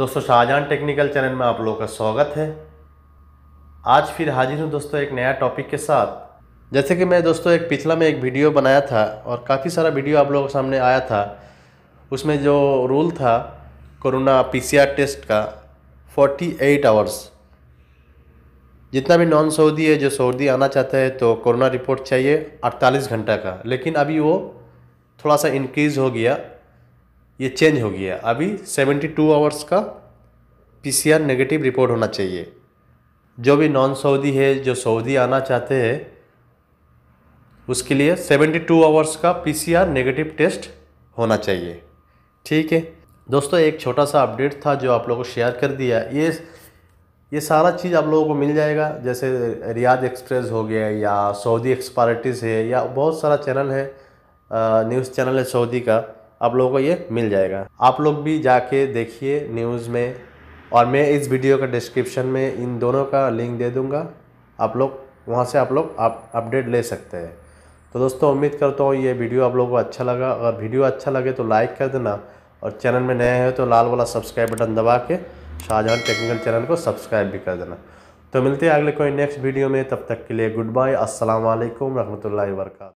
दोस्तों Shahjahan technical channel में आप लोगों का स्वागत है आज फिर हाजिर हूँ दोस्तों एक नया टॉपिक के साथ जैसे कि मैं दोस्तों एक पिछला में एक वीडियो बनाया था और काफ़ी सारा वीडियो आप लोगों के सामने आया था उसमें जो रूल था कोरोना पीसीआर टेस्ट का 48 आवर्स जितना भी नॉन सऊदी है जो सऊदी आना चाहता है तो कोरोना रिपोर्ट चाहिए अड़तालीस घंटा का लेकिन अभी वो थोड़ा सा इंक्रीज़ हो गया ये चेंज हो गया अभी 72 टू आवर्स का पीसीआर नेगेटिव रिपोर्ट होना चाहिए जो भी नॉन सऊदी है जो सऊदी आना चाहते हैं उसके लिए 72 टू आवर्स का पीसीआर नेगेटिव टेस्ट होना चाहिए ठीक है दोस्तों एक छोटा सा अपडेट था जो आप लोगों को शेयर कर दिया ये ये सारा चीज़ आप लोगों को मिल जाएगा जैसे रियाद एक्सप्रेस हो गया या सऊदी एक्सपार्टीज़ है या बहुत सारा चैनल है न्यूज़ चैनल है सऊदी का आप लोगों को ये मिल जाएगा आप लोग भी जाके देखिए न्यूज़ में और मैं इस वीडियो का डिस्क्रिप्शन में इन दोनों का लिंक दे दूँगा आप लोग वहाँ से आप लोग आप अपडेट ले सकते हैं तो दोस्तों उम्मीद करता हूँ ये वीडियो आप लोगों को अच्छा लगा अगर वीडियो अच्छा लगे तो लाइक कर देना और चैनल में नए हैं तो लाल वाला सब्सक्राइब बटन दबा के शाहजहां टेक्निकल चैनल को सब्सक्राइब भी कर देना तो मिलते हैं अगले कोई नेक्स्ट वीडियो में तब तक के लिए गुड बाय असल वरहमल वर्का